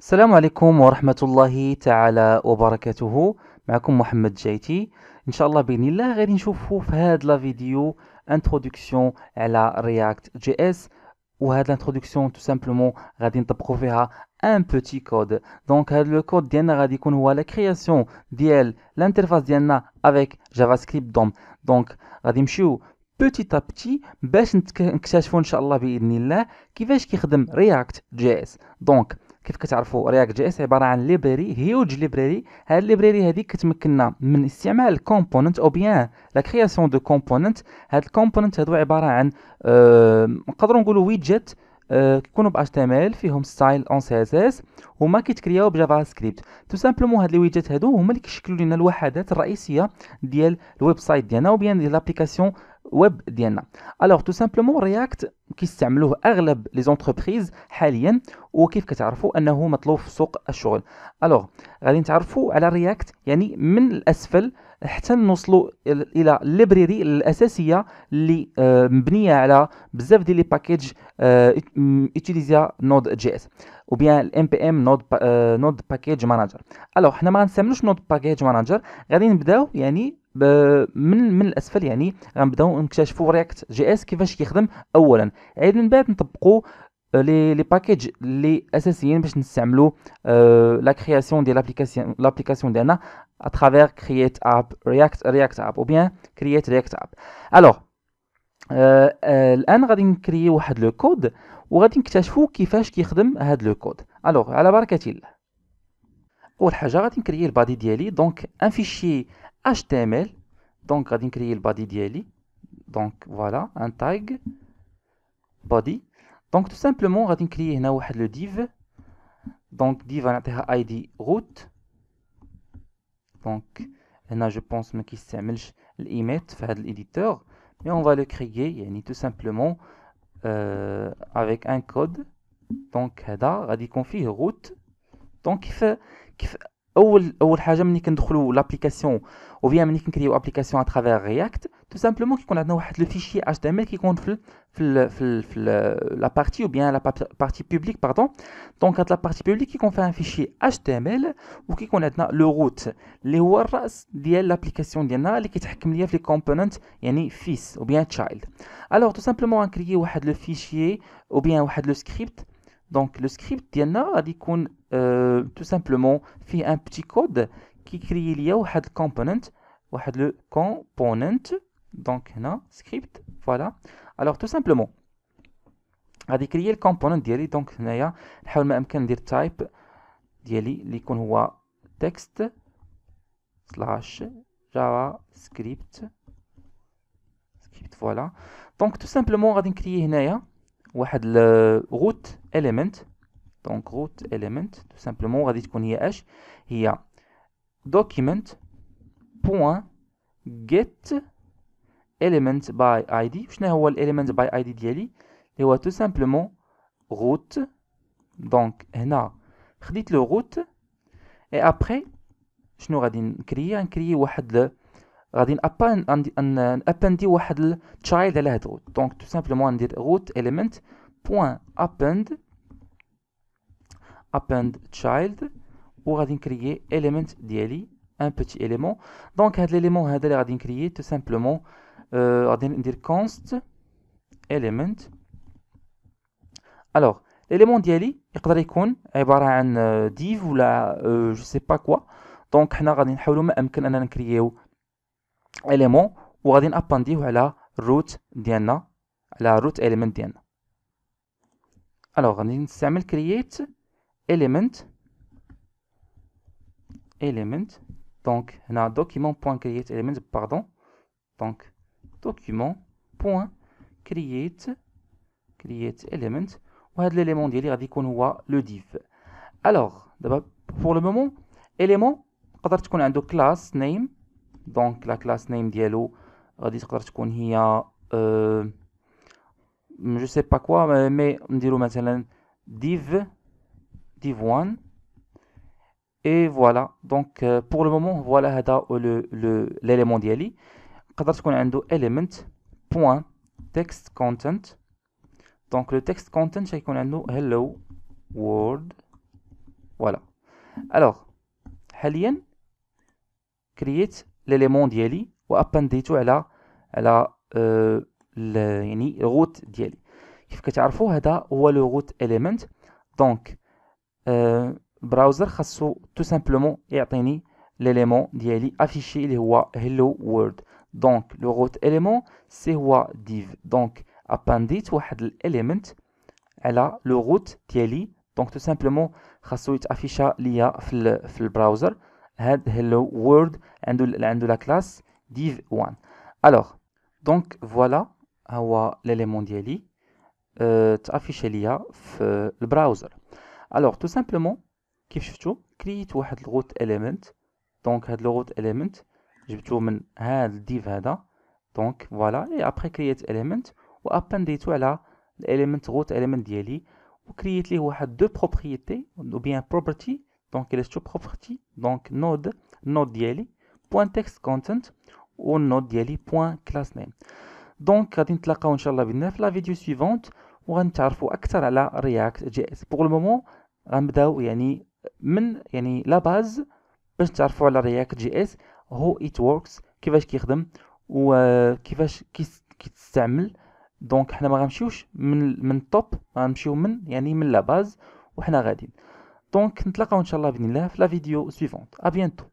السلام عليكم ورحمة الله تعالى وبركاته معكم محمد جايتي ان شاء الله باذن الله غادي نشوفوا في هاد لا فيديو انتروداكسيون على رياكت جي اس وهاد الانتروداكسيون تو سامبلومون غادي نطبقوا فيها ان بوتي كود دونك هاد لو كود ديالنا غادي يكون هو لا كرياسيون ديال لانترفاس ديالنا افيك جافا سكريبت دوم دونك غادي نمشيو بوتي ا بوتي باش نكتشفوا ان شاء الله باذن الله كيفاش كيخدم رياكت جي اس دونك كيف كتعرفوا رياكت جي اس عباره عن ليبراري هيوج ليبراري هاد الليبراري هذه كتمكننا من استعمال كومبوننت او بيان لا كرياسيون دو كومبوننت هاد الكومبوننت هادو عباره عن نقدروا أه نقولوا ويدجت كيكونوا ب HTML فيهم ستايل اون سي اس اس هما كيتكرياو بجافا سكريبت تو سامبلومون هاد الويجات هادو هما اللي كيشكلوا لنا الوحدات الرئيسيه ديال الويب سايت ديالنا وبيان ديال لابليكاسيون ويب ديالنا الوغ تو سامبلومون رياكت كيستعملوه اغلب لي زونتربريز حاليا وكيف كتعرفوا انه مطلوب في سوق الشغل الوغ غادي نتعرفوا على رياكت يعني من الاسفل حتى نوصلوا الى الليبريري الاساسيه اللي آه، مبنيه على بزاف ديال لي باكيج اتيليزيا نود جي اس او بيان الام بي ام نود نود باكيج مانجر الو حنا ما غنستعملوش نود باكيج مانجر غادي نبداو يعني من من الاسفل يعني غنبداو نكتشفوا رياكت جي اس كيفاش كيخدم اولا عاد من بعد نطبقوا لي لي باكيج لي اساسيين باش نستعملو لا كرياسيون ديال لابليكاسيون لابليكاسيون ديالنا اترافير كرييت اب رياكت رياكت اب او بيان كرييت رياكت اب الوغ الان غادي نكري واحد لو كود وغادي نكتشفوا كيفاش كيخدم هاد لو كود الوغ على بركه الله اول حاجه غادي نكري البادي ديالي دونك ان فيشي ال دونك غادي نكري البادي ديالي دونك فوالا ان تاغ بادي Donc tout simplement, on va créer un le div. Donc div va l'intégrer à route. Donc, là je pense même qu'il s'est limite l'éditeur, mais on va le créer ni tout simplement euh, avec un code. Donc là, on va définir route. Donc il fait, ou le ou l'application ou bien on l'application à travers React tout simplement qu'on a le fichier HTML qui compte la partie ou bien la partie publique pardon donc à la partie publique qu'on fait un fichier HTML ou qu'on a le route les routes lient l'application qui permet de faire les fils ou bien child alors tout simplement on a créé le fichier ou bien un script دونك لو سكريبت ديالنا غادي يكون تو سامبلومون فيه ان بتي كود كيكري ليا واحد الكومبوننت واحد لو كومبوننت دونك هنا سكريبت فوالا الوغ تو سامبلومون غادي كريي الكومبوننت ديالي دونك هنايا نحاول ما امكن ندير تايب ديالي اللي يكون هو تكست سلاش جافا سكريبت سكريبت فوالا دونك تو سامبلومون غادي نكريي هنايا واحد الروت اليمنت دونك روت اليمنت تو سامبلومون غادي تكون هي اش هي بوان جيت اليمنت باي اي دي شنو هو باي اي دي ديالي اللي هو تو سامبلومون روت دونك هنا خديت لو روت اي ابري شنو غادي نكري نكري واحد On va appender un élément sur cette route Donc tout simplement on va dire RouteElement.append AppendChild Et on va créer element élément Un petit élément Donc cet élément là on va le créer tout simplement On va dire const Element Alors L'élément là il peut être Un div ou euh، je ne sais pas quoi Donc on va essayer De le créer اليمون وغادي نابانديوه على الروت ديالنا على الروت اليمنت ديالنا الوغ غادي نستعمل كرييت اليمنت اليمنت دونك هنا دوكيمون اليمنت باردون دونك دوكيمون بوين كرييت كرييت اليمنت وهذا الاليمون ديالي غادي يكون هو لو ديف الوغ دابا بور لو مومون اليمون تقدر تكون عنده كلاس نيم donc la classe name dialogue euh, euh, je تقدر تكون هي quoi mais on كوا مي نديرو div div1 et voilà donc euh, pour le moment voilà le l'élément ديالي نقدر تكون عنده element point text content donc le text content غيكون hello world voilà alors حاليا create ليليمون ديالي وابانديتو على على أه يعني الروت ديالي كيف كتعرفوا هذا هو لو روت اليمنت دونك أه البراوزر خاصو تو سامبلومون يعطيني ليليمون ديالي افيشي اللي هو هلو وورد دونك لو روت اليمون سي هو ديف دونك ابانديت واحد الاليمنت على لو روت ديالي دونك تو سامبلومون خاصو يتافيشا ليا في, في البراوزر hello world et de la et classe div 1 alors donc voilà l'élément dit est euh, affiché là le browser alors tout simplement qu'est-ce que tu crées tu as le root element donc le root element je vais te montrer div là donc voilà et après créer cet element ou appendez tout à l'élément root element ou créez les où deux propriétés ou bien property دونك il est بروبرتي دونك نود نود ديالي تكست كونتنت و نود ديالي كلاس نيم دونك غادي نتلاقاو ان شاء الله بينا في لا فيديو سويفونت وغنتعرفوا اكثر على رياكت جي اس بوغ مومون غنبداو يعني من يعني لا باز باش تعرفوا على رياكت جي اس هو ات وركس كيفاش كيخدم وكيفاش كيتستعمل دونك حنا ما غنمشيوش من من التوب غنمشيو من يعني من لا باز وحنا غاديين Donc, on se retrouve, inshallah, dans la vidéo suivante. À bientôt.